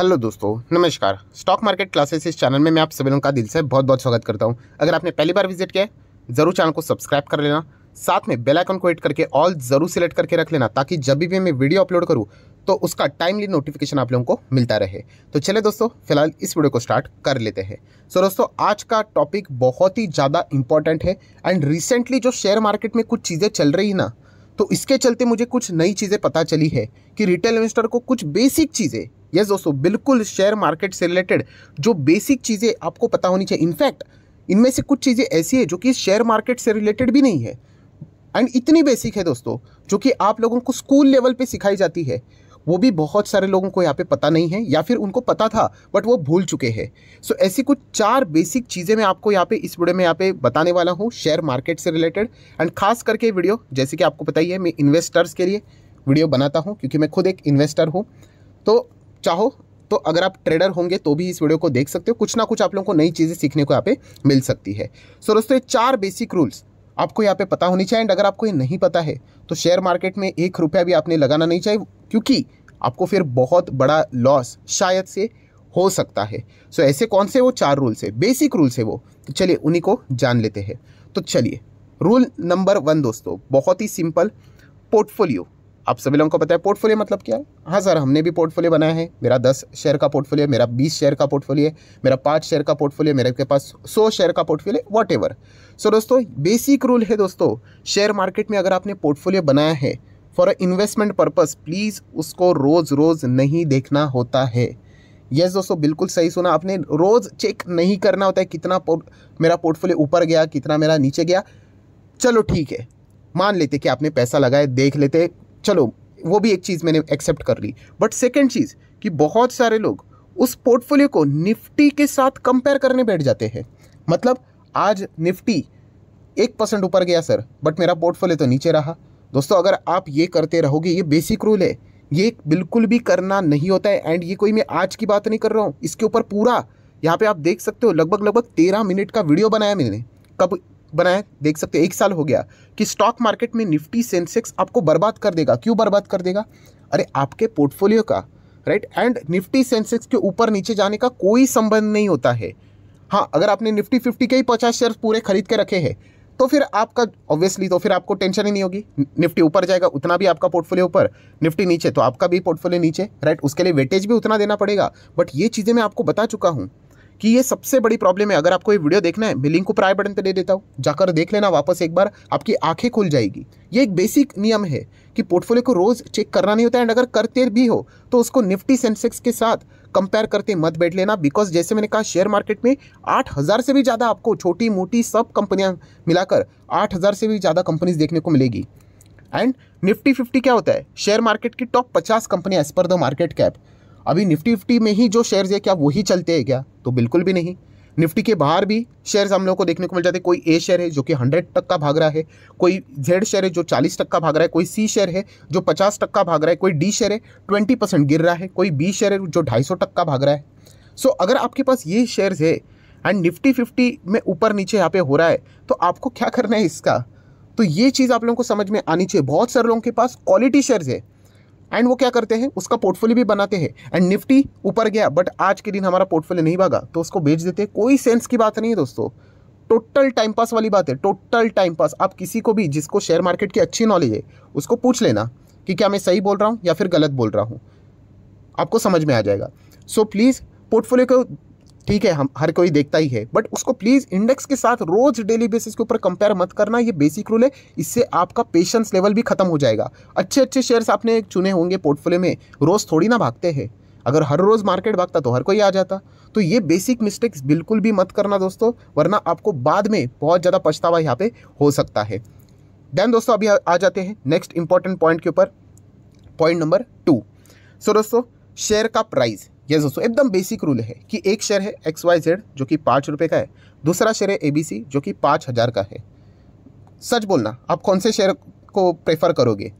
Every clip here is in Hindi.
हेलो दोस्तों नमस्कार स्टॉक मार्केट क्लासेस इस चैनल में मैं आप सभी लोगों का दिल से बहुत बहुत स्वागत करता हूं अगर आपने पहली बार विजिट किया है ज़रूर चैनल को सब्सक्राइब कर लेना साथ में बेल आइकन को हिट करके ऑल ज़रूर सेलेक्ट करके रख लेना ताकि जब भी मैं वीडियो अपलोड करूँ तो उसका टाइमली नोटिफिकेशन आप लोगों को मिलता रहे तो चले दोस्तों फिलहाल इस वीडियो को स्टार्ट कर लेते हैं सो दोस्तों आज का टॉपिक बहुत ही ज़्यादा इंपॉर्टेंट है एंड रिसेंटली जो शेयर मार्केट में कुछ चीज़ें चल रही ना तो इसके चलते मुझे कुछ नई चीज़ें पता चली है कि रिटेल इन्वेस्टर को कुछ बेसिक चीज़ें यस yes, दोस्तों बिल्कुल शेयर मार्केट से रिलेटेड जो बेसिक चीज़ें आपको पता होनी चाहिए इनफैक्ट इनमें से कुछ चीज़ें ऐसी है जो कि शेयर मार्केट से रिलेटेड भी नहीं है एंड इतनी बेसिक है दोस्तों जो कि आप लोगों को स्कूल लेवल पे सिखाई जाती है वो भी बहुत सारे लोगों को यहाँ पे पता नहीं है या फिर उनको पता था बट वो भूल चुके हैं सो so, ऐसी कुछ चार बेसिक चीज़ें मैं आपको यहाँ पे इस वीडियो में यहाँ पे बताने वाला हूँ शेयर मार्केट से रिलेटेड एंड खास करके वीडियो जैसे कि आपको पता ही है मैं इन्वेस्टर्स के लिए वीडियो बनाता हूँ क्योंकि मैं खुद एक इन्वेस्टर हूँ तो चाहो तो अगर आप ट्रेडर होंगे तो भी इस वीडियो को देख सकते हो कुछ ना कुछ आप लोगों को नई चीज़ें सीखने को यहाँ पे मिल सकती है सो दोस्तों ये चार बेसिक रूल्स आपको यहाँ पे पता होनी चाहिए एंड अगर आपको ये नहीं पता है तो शेयर मार्केट में एक रुपया भी आपने लगाना नहीं चाहिए क्योंकि आपको फिर बहुत बड़ा लॉस शायद से हो सकता है सो ऐसे कौन से वो चार रूल्स है बेसिक रूल्स है वो तो चलिए उन्हीं को जान लेते हैं तो चलिए रूल नंबर वन दोस्तों बहुत ही सिंपल पोर्टफोलियो आप सभी लोगों को पता है पोर्टफोलियो मतलब क्या है हाँ सर हमने भी पोर्टफोलियो बनाया है मेरा दस शेयर का पोर्टफोलियो मेरा बीस शेयर का पोर्टफोलियो मेरा पाँच शेयर का पोर्टफोलियो मेरे के पास सौ शेयर का पोर्टफोलियो वॉट एवर सो दोस्तों बेसिक रूल है दोस्तों शेयर मार्केट में अगर आपने पोर्टफोलियो बनाया है for a investment purpose please उसको रोज़ रोज़ नहीं देखना होता है यस yes, दोस्तों बिल्कुल सही सुना आपने रोज़ चेक नहीं करना होता है कितना पोर्ट मेरा पोर्टफोलियो ऊपर गया कितना मेरा नीचे गया चलो ठीक है मान लेते कि आपने पैसा लगाए देख लेते चलो वो भी एक चीज़ मैंने एक्सेप्ट कर ली बट सेकेंड चीज़ कि बहुत सारे लोग उस पोर्टफोलियो को निफ्टी के साथ कंपेयर करने बैठ जाते हैं मतलब आज निफ्टी एक परसेंट ऊपर गया सर बट मेरा पोर्टफोलियो तो नीचे रहा दोस्तों अगर आप ये करते रहोगे ये बेसिक रूल है ये बिल्कुल भी करना नहीं होता है एंड ये कोई मैं आज की बात नहीं कर रहा हूँ इसके ऊपर पूरा यहाँ पे आप देख सकते हो लगभग लगभग तेरह मिनट का वीडियो बनाया मैंने कब बनाया देख सकते हो एक साल हो गया कि स्टॉक मार्केट में निफ्टी सेंसेक्स आपको बर्बाद कर देगा क्यों बर्बाद कर देगा अरे आपके पोर्टफोलियो का राइट एंड निफ्टी सेंसेक्स के ऊपर नीचे जाने का कोई संबंध नहीं होता है हाँ अगर आपने निफ्टी फिफ्टी के ही पचास शेयर पूरे खरीद के रखे हैं तो फिर आपका ऑब्वियसली तो फिर आपको टेंशन ही नहीं होगी निफ्टी ऊपर जाएगा उतना भी आपका पोर्टफोलियो ऊपर निफ्टी नीचे तो आपका भी पोर्टफोलियो नीचे राइट उसके लिए वेटेज भी उतना देना पड़ेगा बट ये चीज़ें मैं आपको बता चुका हूँ कि ये सबसे बड़ी प्रॉब्लम है अगर आपको ये वीडियो देखना है मैं लिंक को प्राय बटन पर दे देता हूँ जाकर देख लेना वापस एक बार आपकी आंखें खुल जाएगी ये एक बेसिक नियम है कि पोर्टफोलियो को रोज़ चेक करना नहीं होता एंड अगर करते भी हो तो उसको निफ्टी सेंसेक्स के साथ कंपेयर करते मत बैठ लेना बिकॉज जैसे मैंने कहा शेयर मार्केट में आठ हज़ार से भी ज़्यादा आपको छोटी मोटी सब कंपनियाँ मिलाकर आठ हज़ार से भी ज़्यादा कंपनीज देखने को मिलेगी एंड निफ्टी फिफ्टी क्या होता है शेयर मार्केट की टॉप पचास कंपनियाँ as per the market cap अभी निफ्टी फिफ्टी में ही जो शेयर्स है क्या वही चलते हैं क्या तो बिल्कुल भी नहीं निफ्टी के बाहर भी शेयर्स हम लोग को देखने को मिल जाते हैं कोई ए शेयर है जो कि हंड्रेड तक का भाग रहा है कोई जेड शेयर है जो चालीस तक का भाग रहा है कोई सी शेयर है जो पचास तक का भाग रहा है कोई डी शेयर है ट्वेंटी परसेंट गिर रहा है कोई बी शेयर है जो ढाई सौ तक का भाग रहा है सो so, अगर आपके पास ये शेयर्स है एंड निफ्टी फिफ्टी में ऊपर नीचे यहाँ पे हो रहा है तो आपको क्या करना है इसका तो ये चीज़ आप लोगों को समझ में आनी चाहिए बहुत सारे लोगों के पास क्वालिटी शेयर्स है एंड वो क्या करते हैं उसका पोर्टफोलियो भी बनाते हैं एंड निफ्टी ऊपर गया बट आज के दिन हमारा पोर्टफोलियो नहीं भागा तो उसको बेच देते हैं कोई सेंस की बात नहीं है दोस्तों टोटल टाइम पास वाली बात है टोटल टाइम पास आप किसी को भी जिसको शेयर मार्केट की अच्छी नॉलेज है उसको पूछ लेना कि क्या मैं सही बोल रहा हूँ या फिर गलत बोल रहा हूँ आपको समझ में आ जाएगा सो प्लीज़ पोर्टफोलियो को ठीक है हम हर कोई देखता ही है बट उसको प्लीज़ इंडेक्स के साथ रोज डेली बेसिस के ऊपर कंपेयर मत करना ये बेसिक रूल है इससे आपका पेशेंस लेवल भी खत्म हो जाएगा अच्छे अच्छे शेयर्स आपने चुने होंगे पोर्टफोलियो में रोज़ थोड़ी ना भागते हैं अगर हर रोज़ मार्केट भागता तो हर कोई आ जाता तो ये बेसिक मिस्टेक्स बिल्कुल भी मत करना दोस्तों वरना आपको बाद में बहुत ज़्यादा पछतावा यहाँ पे हो सकता है देन दोस्तों अभी आ जाते हैं नेक्स्ट इंपॉर्टेंट पॉइंट के ऊपर पॉइंट नंबर टू सो दोस्तों शेयर का प्राइस ये दोस्तों एकदम बेसिक रूल है कि एक शेयर है एक्स वाई जेड जो कि पाँच रुपये का है दूसरा शेयर है ए बी सी जो कि पाँच हज़ार का है सच बोलना आप कौन से शेयर को प्रेफर करोगे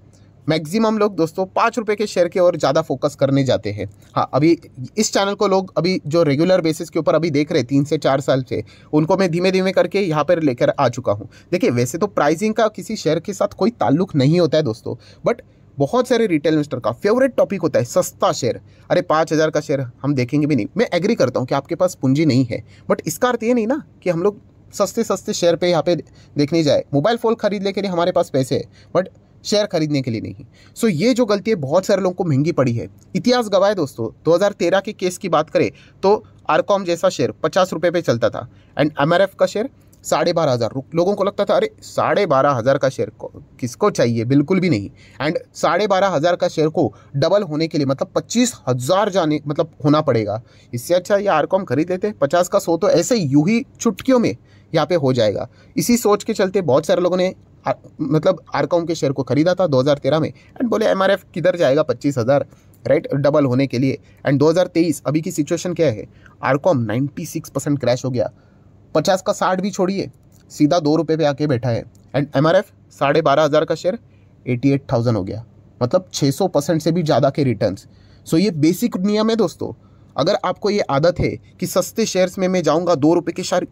मैक्सिमम लोग दोस्तों पाँच रुपये के शेयर के और ज़्यादा फोकस करने जाते हैं हाँ अभी इस चैनल को लोग अभी जो रेगुलर बेसिस के ऊपर अभी देख रहे हैं तीन से चार साल से उनको मैं धीमे धीमे करके यहाँ पर लेकर आ चुका हूँ देखिए वैसे तो प्राइसिंग का किसी शेयर के साथ कोई ताल्लुक नहीं होता है दोस्तों बट बहुत सारे रिटेल इन्वेस्टर का फेवरेट टॉपिक होता है सस्ता शेयर अरे पाँच हज़ार का शेयर हम देखेंगे भी नहीं मैं एग्री करता हूँ कि आपके पास पूंजी नहीं है बट इसका अर्थ ये नहीं ना कि हम लोग सस्ते सस्ते शेयर पे यहाँ पे देखने जाए मोबाइल फ़ोन खरीदने के लिए हमारे पास पैसे है बट शेयर खरीदने के लिए नहीं सो so, ये जो गलती है बहुत सारे लोगों को महंगी पड़ी है इतिहास गवाए दोस्तों 2013 के केस की बात करें तो आरकॉम जैसा शेयर पचास रुपये पे चलता था एंड एम का शेयर साढ़े बारह हज़ार लोगों को लगता था अरे साढ़े बारह हज़ार का शेयर को किसको चाहिए बिल्कुल भी नहीं एंड साढ़े बारह हज़ार का शेयर को डबल होने के लिए मतलब पच्चीस हज़ार जाने मतलब होना पड़ेगा इससे अच्छा ये आर कॉम खरीद लेते पचास का सौ तो ऐसे यू ही चुटकियों में यहाँ पे हो जाएगा इसी सोच के चलते बहुत सारे लोगों ने आ, मतलब आरकॉम के शेयर को खरीदा था 2013 में एंड बोले एमआरएफ किधर जाएगा पच्चीस हज़ार राइट डबल होने के लिए एंड 2023 अभी की सिचुएशन क्या है आरकॉम 96 परसेंट क्रैश हो गया पचास का साठ भी छोड़िए सीधा दो रुपये पर आके बैठा है एंड एम आर एफ साढ़े बारह हज़ार का शेयर एटी एट थाउजेंड हो गया मतलब छः सौ परसेंट से भी ज़्यादा के रिटर्न सो ये बेसिक नियम है दोस्तों अगर आपको ये आदत है कि सस्ते शेयर्स में मैं जाऊँगा दो रुपये के शेयर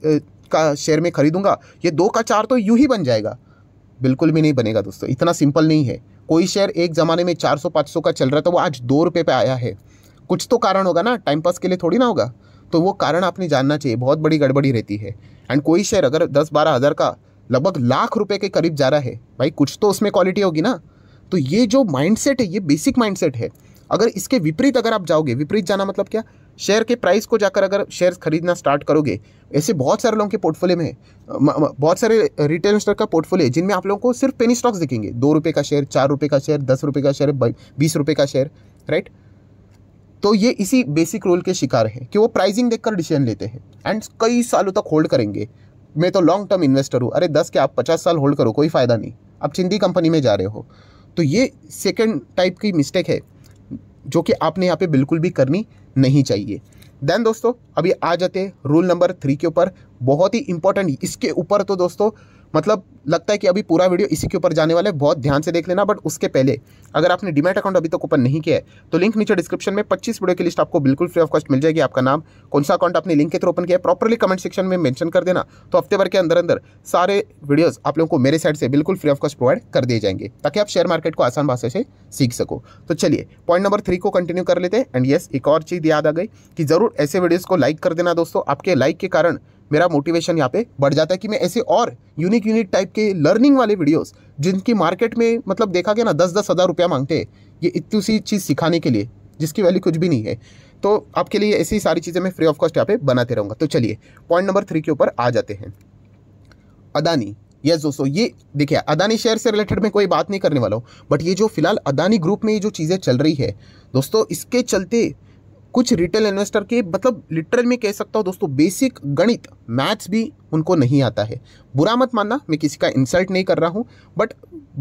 का शेयर में खरीदूंगा ये दो का चार तो यूँ ही बन जाएगा बिल्कुल भी नहीं बनेगा दोस्तों इतना सिंपल नहीं है कोई शेयर एक ज़माने में चार सौ पाँच सौ का चल रहा था तो वो आज दो रुपये पे आया है कुछ तो कारण होगा ना टाइम पास के लिए थोड़ी ना होगा तो वो कारण आपने जानना चाहिए बहुत बड़ी गड़बड़ी रहती है एंड कोई शेयर अगर दस बारह हज़ार का लगभग लाख रुपए के करीब जा रहा है भाई कुछ तो उसमें क्वालिटी होगी ना तो ये जो माइंडसेट है ये बेसिक माइंडसेट है अगर इसके विपरीत अगर आप जाओगे विपरीत जाना मतलब क्या शेयर के प्राइस को जाकर अगर शेयर खरीदना स्टार्ट करोगे ऐसे बहुत सारे लोगों के पोर्टफोलियो में बहुत सारे रिटेल इन्वेस्टर का पोर्टफोलियो है जिनमें आप लोगों को सिर्फ पेनी स्टॉक्स दिखेंगे दो रुपये का शेयर चार रुपये का शेयर दस रुपये का शेयर बीस रुपये का शेयर राइट तो ये इसी बेसिक रोल के शिकार है कि वो प्राइजिंग देखकर डिसीजन लेते हैं एंड कई सालों तक होल्ड करेंगे मैं तो लॉन्ग टर्म इन्वेस्टर हूँ अरे दस के आप पचास साल होल्ड करो कोई फ़ायदा नहीं आप चिंदी कंपनी में जा रहे हो तो ये सेकेंड टाइप की मिस्टेक है जो कि आपने यहाँ पे बिल्कुल भी करनी नहीं चाहिए देन दोस्तों अभी आ जाते हैं रूल नंबर थ्री के ऊपर बहुत ही इंपॉर्टेंट इसके ऊपर तो दोस्तों मतलब लगता है कि अभी पूरा वीडियो इसी के ऊपर जाने वाले बहुत ध्यान से देख लेना बट उसके पहले अगर आपने डिमेट अकाउंट अभी तक ओपन नहीं किया है तो लिंक नीचे डिस्क्रिप्शन में पच्चीस वीडियो की लिस्ट आपको बिल्कुल फ्री ऑफ कॉस्ट मिल जाएगी आपका नाम कौन सा अकाउंट आपने लिंक के थ्रू ओपन किया प्रॉपरली कमेंट सेक्शन में मैंशन कर देना तो हफ्ते भर के अंदर अंदर सारे वीडियोज़ आप लोगों को मेरे साइड से बिल्कुल फ्री ऑफ कॉस्ट प्रोवाइड कर दिए जाएंगे ताकि आप शेयर मार्केट को आसान भाषा से सीख सको तो चलिए पॉइंट नंबर थ्री को कंटिन्यू कर लेते हैं एंड येस एक और चीज़ याद आ गई कि ज़रूर ऐसे वीडियोज़ को लाइक कर देना दोस्तों आपके लाइक के कारण मेरा मोटिवेशन यहाँ पे बढ़ जाता है कि मैं ऐसे और यूनिक यूनिक टाइप के लर्निंग वाले वीडियोस जिनकी मार्केट में मतलब देखा गया ना दस दस हज़ार रुपया मांगते हैं ये इतनी सी चीज़ सिखाने के लिए जिसकी वैल्यू कुछ भी नहीं है तो आपके लिए ऐसी सारी चीज़ें मैं फ्री ऑफ कॉस्ट यहाँ पे बनाते रहूँगा तो चलिए पॉइंट नंबर थ्री के ऊपर आ जाते हैं अदानी यस दोस्तों ये देखिए अदानी शेयर से रिलेटेड मैं कोई बात नहीं करने वाला हूँ बट ये जो फिलहाल अदानी ग्रुप में ये जो चीज़ें चल रही है दोस्तों इसके चलते कुछ रिटेल इन्वेस्टर के मतलब लिटरल में कह सकता हूँ दोस्तों बेसिक गणित मैथ्स भी उनको नहीं आता है बुरा मत मानना मैं किसी का इंसल्ट नहीं कर रहा हूँ बट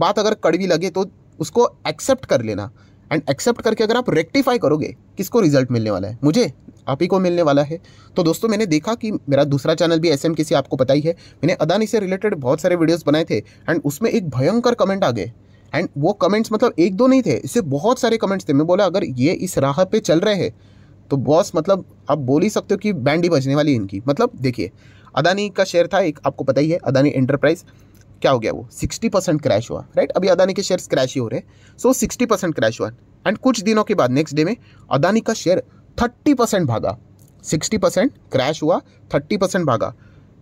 बात अगर कड़वी लगे तो उसको एक्सेप्ट कर लेना एंड एक्सेप्ट करके अगर आप रेक्टिफाई करोगे किसको रिजल्ट मिलने वाला है मुझे आप ही को मिलने वाला है तो दोस्तों मैंने देखा कि मेरा दूसरा चैनल भी एस एम किसी आपको पता ही है मैंने अदानी से रिलेटेड बहुत सारे वीडियोस बनाए थे एंड उसमें एक भयंकर कमेंट आ गए एंड वो कमेंट्स मतलब एक दो नहीं थे इससे बहुत सारे कमेंट्स थे मैं बोला अगर ये इस राह पे चल रहे हैं तो बॉस मतलब आप बोल ही सकते हो कि बैंड ही बजने वाली इनकी मतलब देखिए अदानी का शेयर था एक आपको पता ही है अदानी एंटरप्राइज़ क्या हो गया वो 60 परसेंट क्रैश हुआ राइट अभी अदानी के शेयर्स क्रैश ही हो रहे हैं सो सिक्सटी परसेंट क्रैश हुआ एंड कुछ दिनों के बाद नेक्स्ट डे में अदानी का शेयर थर्टी परसेंट भागा सिक्सटी परसेंट क्रैश हुआ थर्टी परसेंट भागा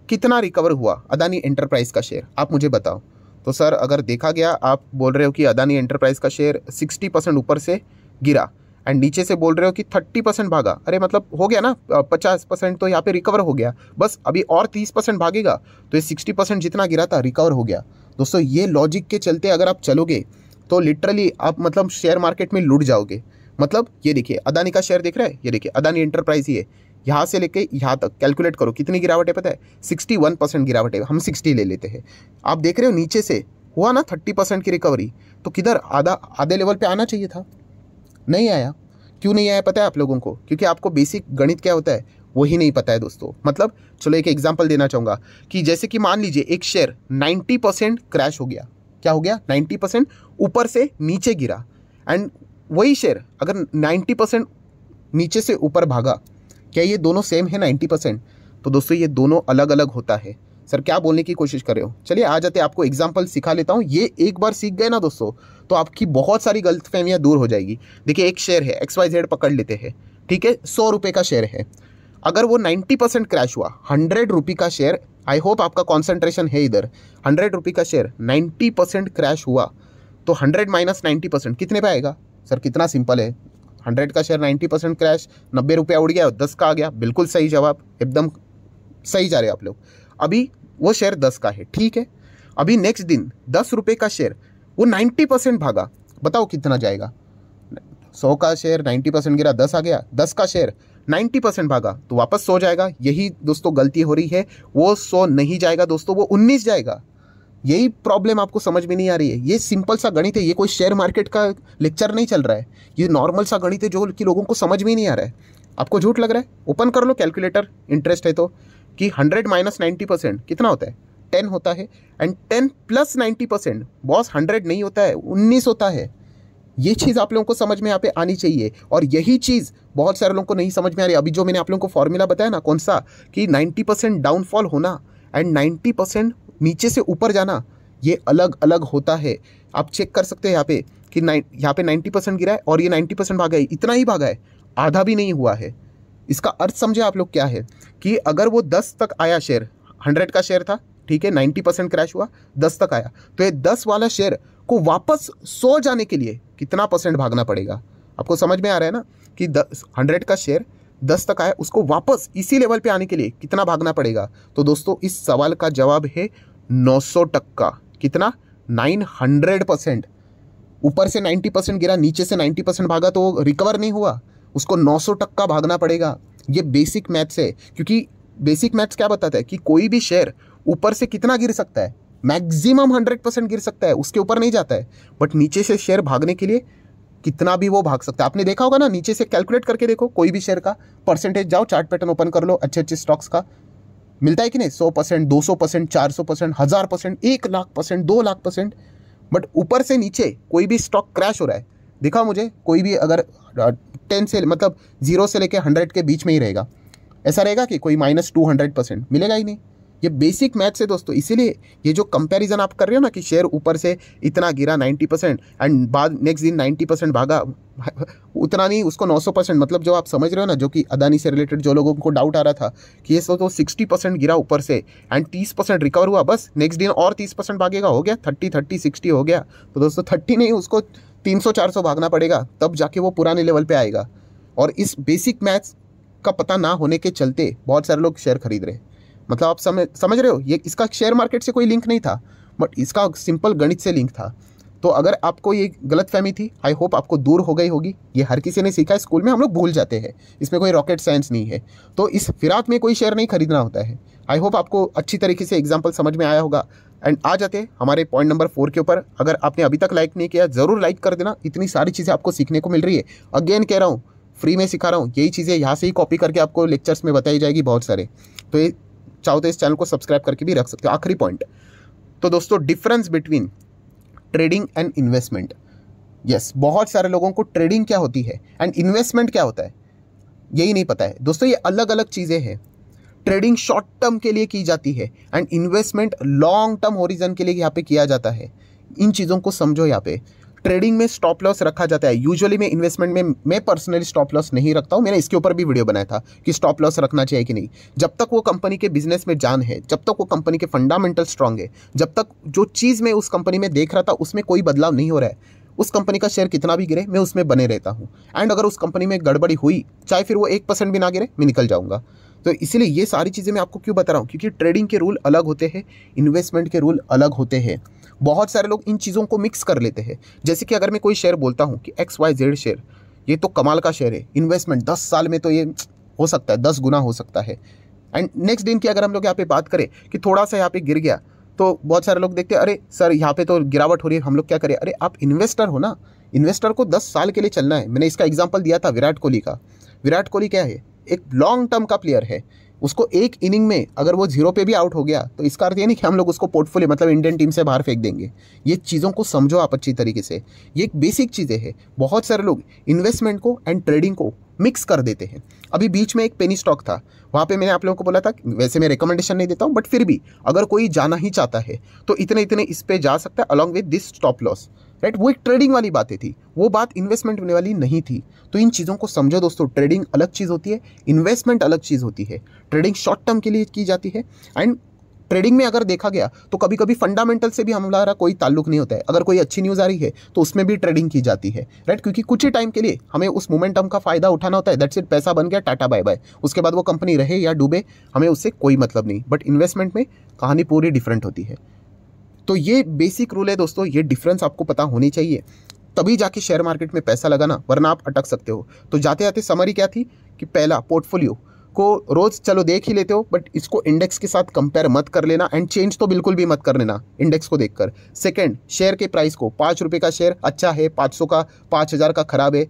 कितना रिकवर हुआ अदानी एंटरप्राइज का शेयर आप मुझे बताओ तो सर अगर देखा गया आप बोल रहे हो कि अदानी एंटरप्राइज का शेयर सिक्सटी परसेंट ऊपर से गिरा एंड नीचे से बोल रहे हो कि थर्टी परसेंट भागा अरे मतलब हो गया ना पचास परसेंट तो यहाँ पे रिकवर हो गया बस अभी और तीस परसेंट भागेगा तो ये सिक्सटी परसेंट जितना गिरा था रिकवर हो गया दोस्तों ये लॉजिक के चलते अगर आप चलोगे तो लिटरली आप मतलब शेयर मार्केट में लुट जाओगे मतलब ये देखिए अदानी का शेयर देख रहे हैं ये देखिए अदानी इंटरप्राइज़ ही है यहाँ से लेके यहाँ तक कैलकुलेट करो कितनी गिरावट है पता है सिक्सटी वन परसेंट गिरावट है हम सिक्सटी ले लेते हैं आप देख रहे हो नीचे से हुआ ना थर्टी परसेंट की रिकवरी तो किधर आधा आधे लेवल पे आना चाहिए था नहीं आया क्यों नहीं आया पता है आप लोगों को क्योंकि आपको बेसिक गणित क्या होता है वही नहीं पता है दोस्तों मतलब चलो एक एग्जाम्पल देना चाहूँगा कि जैसे कि मान लीजिए एक शेयर 90 परसेंट क्रैश हो गया क्या हो गया 90 परसेंट ऊपर से नीचे गिरा एंड वही शेयर अगर 90 परसेंट नीचे से ऊपर भागा क्या ये दोनों सेम है 90 परसेंट तो दोस्तों ये दोनों अलग अलग होता है सर क्या बोलने की कोशिश कर रहे हो चलिए आ जाते आपको एग्जाम्पल सिखा लेता हूँ ये एक बार सीख गए ना दोस्तों तो आपकी बहुत सारी गलत फहमियाँ दूर हो जाएगी देखिए एक शेयर है एक्स वाई जेड पकड़ लेते हैं ठीक है सौ रुपये का शेयर है अगर वो नाइन्टी परसेंट क्रैश हुआ हंड्रेड रुपी का शेयर आई होप आपका कॉन्सेंट्रेशन है इधर हंड्रेड रुपी का शेयर नाइन्टी परसेंट क्रैश हुआ तो हंड्रेड माइनस नाइन्टी परसेंट कितने पे आएगा सर कितना सिंपल है हंड्रेड का शेयर नाइन्टी परसेंट क्रैश नब्बे रुपया उड़ गया दस का आ गया बिल्कुल सही जवाब एकदम सही जा रहे आप लोग अभी वो शेयर दस का है ठीक है अभी नेक्स्ट दिन दस रुपये का शेयर वो नाइन्टी परसेंट भागा बताओ कितना जाएगा सौ का शेयर नाइन्टी परसेंट गिरा दस आ गया दस का शेयर नाइन्टी परसेंट भागा तो वापस सौ जाएगा यही दोस्तों गलती हो रही है वो सौ नहीं जाएगा दोस्तों वो उन्नीस जाएगा यही प्रॉब्लम आपको समझ में नहीं आ रही है ये सिंपल सा गणित है ये कोई शेयर मार्केट का लेक्चर नहीं चल रहा है ये नॉर्मल सा गणित है जो कि लोगों को समझ में नहीं आ रहा है आपको झूठ लग रहा है ओपन कर लो कैलकुलेटर इंटरेस्ट है तो कि 100 माइनस नाइन्टी परसेंट कितना होता है 10 होता है एंड 10 प्लस 90 परसेंट बॉस 100 नहीं होता है 19 होता है ये चीज़ आप लोगों को समझ में यहाँ पे आनी चाहिए और यही चीज़ बहुत सारे लोगों को नहीं समझ में आ रही अभी जो मैंने आप लोगों को फॉर्मूला बताया ना कौन सा कि 90 परसेंट डाउनफॉल होना एंड 90 परसेंट नीचे से ऊपर जाना ये अलग अलग होता है आप चेक कर सकते हैं यहाँ पे कि नाइन यहाँ पे 90 परसेंट गिरा है और ये 90 परसेंट भागा है इतना ही भागा है आधा भी नहीं हुआ है इसका अर्थ समझे आप लोग क्या है कि अगर वो दस तक आया शेयर हंड्रेड का शेयर था ठीक है नाइन्टी परसेंट क्रैश हुआ दस तक आया तो ये दस वाला शेयर को वापस सौ जाने के लिए कितना परसेंट भागना पड़ेगा आपको समझ में आ रहा है ना कि दस हंड्रेड का शेयर दस तक आया उसको वापस इसी लेवल पे आने के लिए कितना भागना पड़ेगा तो दोस्तों इस सवाल का जवाब है सौ टक्का कितना हंड्रेड परसेंट ऊपर से नाइन्टी परसेंट गिरा नीचे से नाइन्टी परसेंट भागा तो रिकवर नहीं हुआ उसको नौ सौ टक्का भागना पड़ेगा ये बेसिक मैथ्स है क्योंकि बेसिक मैथ्स क्या बताता है कि कोई भी शेयर ऊपर से कितना गिर सकता है मैक्सिमम हंड्रेड परसेंट गिर सकता है उसके ऊपर नहीं जाता है बट नीचे से शेयर भागने के लिए कितना भी वो भाग सकता है आपने देखा होगा ना नीचे से कैलकुलेट करके देखो कोई भी शेयर का परसेंटेज जाओ चार्ट पैटर्न ओपन कर लो अच्छे अच्छे स्टॉक्स का मिलता है कि नहीं सौ परसेंट दो सौ परसेंट चार सौ परसेंट हज़ार परसेंट एक लाख परसेंट दो लाख परसेंट बट ऊपर से नीचे कोई भी स्टॉक क्रैश हो रहा है दिखा मुझे कोई भी अगर टेन से मतलब ज़ीरो से लेकर हंड्रेड के बीच में ही रहेगा ऐसा रहेगा कि कोई माइनस टू हंड्रेड परसेंट मिलेगा ही नहीं ये बेसिक मैथ से दोस्तों इसीलिए ये जो कंपैरिजन आप कर रहे हो ना कि शेयर ऊपर से इतना गिरा नाइन्टी परसेंट एंड बाद नेक्स्ट दिन नाइन्टी परसेंट भागा उतना नहीं उसको नौ सौ परसेंट मतलब जो आप समझ रहे हो ना जो कि अदानी से रिलेटेड जो लोगों को डाउट आ रहा था कि ये सो तो सिक्सटी परसेंट गिरा ऊपर से एंड तीस परसेंट रिकवर हुआ बस नेक्स्ट दिन और तीस परसेंट भागेगा हो गया थर्टी थर्टी सिक्सटी हो गया तो दोस्तों थर्टी नहीं उसको 300-400 भागना पड़ेगा तब जाके वो पुराने लेवल पे आएगा और इस बेसिक मैथ्स का पता ना होने के चलते बहुत सारे लोग शेयर खरीद रहे मतलब आप समझ समझ रहे हो ये इसका शेयर मार्केट से कोई लिंक नहीं था बट इसका सिंपल गणित से लिंक था तो अगर आपको ये गलत फहमी थी आई होप आपको दूर हो गई होगी ये हर किसी ने सीखा है स्कूल में हम लोग भूल जाते हैं इसमें कोई रॉकेट साइंस नहीं है तो इस फिराक में कोई शेयर नहीं खरीदना होता है आई होप आपको अच्छी तरीके से एग्जाम्पल समझ में आया होगा एंड आ जाते हमारे पॉइंट नंबर फोर के ऊपर अगर आपने अभी तक लाइक नहीं किया ज़रूर लाइक कर देना इतनी सारी चीज़ें आपको सीखने को मिल रही है अगेन कह रहा हूँ फ्री में सिखा रहा हूँ यही चीज़ें यहाँ से ही कॉपी करके आपको लेक्चर्स में बताई जाएगी बहुत सारे तो ये चाहो तो इस चैनल को सब्सक्राइब करके भी रख सकते हो आखिरी पॉइंट तो दोस्तों difference between trading and investment yes बहुत सारे लोगों को ट्रेडिंग क्या होती है एंड इन्वेस्टमेंट क्या होता है यही नहीं पता है दोस्तों ये अलग अलग चीज़ें हैं ट्रेडिंग शॉर्ट टर्म के लिए की जाती है and investment long term horizon के लिए यहाँ पे किया जाता है इन चीज़ों को समझो यहाँ पे ट्रेडिंग में स्टॉप लॉस रखा जाता है यूजुअली मैं इन्वेस्टमेंट में मैं पर्सनली स्टॉप लॉस नहीं रखता हूँ मैंने इसके ऊपर भी वीडियो बनाया था कि स्टॉप लॉस रखना चाहिए कि नहीं जब तक वो कंपनी के बिजनेस में जान है जब तक वो कंपनी के फंडामेंटल स्ट्रांग है जब तक जो चीज़ मैं उस कंपनी में देख रहा था उसमें कोई बदलाव नहीं हो रहा है उस कंपनी का शेयर कितना भी गिरे मैं उसमें बने रहता हूँ एंड अगर उस कंपनी में गड़बड़ी हुई चाहे फिर वो एक परसेंट भी ना गिरे मैं निकल जाऊँगा तो इसलिए ये सारी चीज़ें मैं आपको क्यों बता रहा हूँ क्योंकि ट्रेडिंग के रूल अलग होते हैं इन्वेस्टमेंट के रूल अलग होते हैं बहुत सारे लोग इन चीज़ों को मिक्स कर लेते हैं जैसे कि अगर मैं कोई शेयर बोलता हूँ कि एक्स वाई जेड शेयर ये तो कमाल का शेयर है इन्वेस्टमेंट दस साल में तो ये हो सकता है दस गुना हो सकता है एंड नेक्स्ट दिन की अगर हम लोग यहाँ पे बात करें कि थोड़ा सा यहाँ पे गिर गया तो बहुत सारे लोग देखते हैं अरे सर यहाँ पे तो गिरावट हो रही है हम लोग क्या करें अरे आप इन्वेस्टर हो ना इन्वेस्टर को दस साल के लिए चलना है मैंने इसका एग्जाम्पल दिया था विराट कोहली का विराट कोहली क्या है एक लॉन्ग टर्म का प्लेयर है उसको एक इनिंग में अगर वो जीरो पे भी आउट हो गया तो इसका अर्थ ये नहीं कि हम लोग उसको पोर्टफोलियो मतलब इंडियन टीम से बाहर फेंक देंगे ये चीज़ों को समझो आप अच्छी तरीके से ये एक बेसिक चीज़ें हैं बहुत सारे लोग इन्वेस्टमेंट को एंड ट्रेडिंग को मिक्स कर देते हैं अभी बीच में एक पेनी स्टॉक था वहाँ पे मैंने आप लोगों को बोला था वैसे मैं रिकमेंडेशन नहीं देता हूँ बट फिर भी अगर कोई जाना ही चाहता है तो इतने इतने इस पर जा सकता है along with this stop loss right वो एक ट्रेडिंग वाली बातें थी वो बात इन्वेस्टमेंट होने वाली नहीं थी तो इन चीज़ों को समझो दोस्तों ट्रेडिंग अलग चीज़ होती है इन्वेस्टमेंट अलग चीज़ होती है ट्रेडिंग शॉर्ट टर्म के लिए की जाती है एंड ट्रेडिंग में अगर देखा गया तो कभी कभी फंडामेंटल से भी हमारा कोई ताल्लुक नहीं होता है अगर कोई अच्छी न्यूज़ आ रही है तो उसमें भी ट्रेडिंग की जाती है राइट क्योंकि कुछ ही टाइम के लिए हमें उस मोमेंटम का फायदा उठाना होता है दैट्स इट पैसा बन गया टाटा बाय बाय उसके बाद वो कंपनी रहे या डूबे हमें उससे कोई मतलब नहीं बट इन्वेस्टमेंट में कहानी पूरी डिफरेंट होती है तो ये बेसिक रूल है दोस्तों ये डिफरेंस आपको पता होनी चाहिए तभी जाके शेयर मार्केट में पैसा लगाना वरना आप अटक सकते हो तो जाते जाते समरी क्या थी कि पहला पोर्टफोलियो को रोज़ चलो देख ही लेते हो बट इसको इंडेक्स के साथ कंपेयर मत कर लेना एंड चेंज तो बिल्कुल भी मत कर लेना इंडेक्स को देखकर सेकंड शेयर के प्राइस को पाँच रुपये का शेयर अच्छा है पाँच सौ का पाँच हज़ार का ख़राब है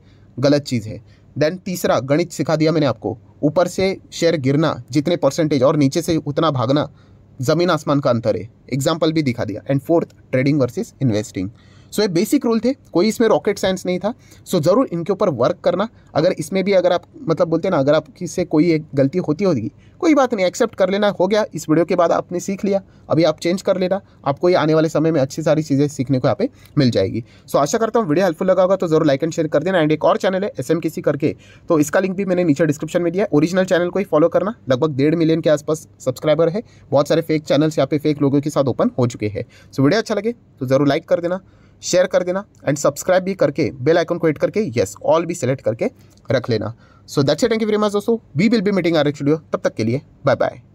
गलत चीज़ है देन तीसरा गणित सिखा दिया मैंने आपको ऊपर से शेयर गिरना जितने परसेंटेज और नीचे से उतना भागना ज़मीन आसमान का अंतर है एग्जाम्पल भी दिखा दिया and fourth trading versus investing so ये बेसिक रूल थे कोई इसमें रॉकेट साइंस नहीं था सो so, ज़रूर इनके ऊपर वर्क करना अगर इसमें भी अगर आप मतलब बोलते हैं ना अगर आपकी से कोई एक गलती होती होगी कोई बात नहीं एक्सेप्ट कर लेना हो गया इस वीडियो के बाद आपने सीख लिया अभी आप चेंज कर लेना आपको ये आने वाले समय में अच्छी सारी चीज़ें सीखने को यहाँ पे मिल जाएगी सो आशा करता हूँ वीडियो हेल्पफुल लगा होगा तो जरूर लाइक एंड शेयर कर देना एंड एक और चैनल है एस एम करके तो इसका लिंक भी मैंने नीचे डिस्क्रिप्शन में दिया ओरिजिनल चैनल को ही फॉलो करना लगभग डेढ़ मिलियन के आसपास सब्सक्राइबर है बहुत सारे फेक चैनल्स यहाँ पे फेक लोगों के साथ ओपन हो चुके हैं सो वीडियो अच्छा लगे तो जरूर लाइक कर देना शेयर कर देना एंड सब्सक्राइब भी करके बेल आइकन को हिट करके येस ऑल भी सेलेक्ट करके रख लेना so that's it thank you very much दोस्तों we will be meeting R studio तब तक के लिए बाय बाय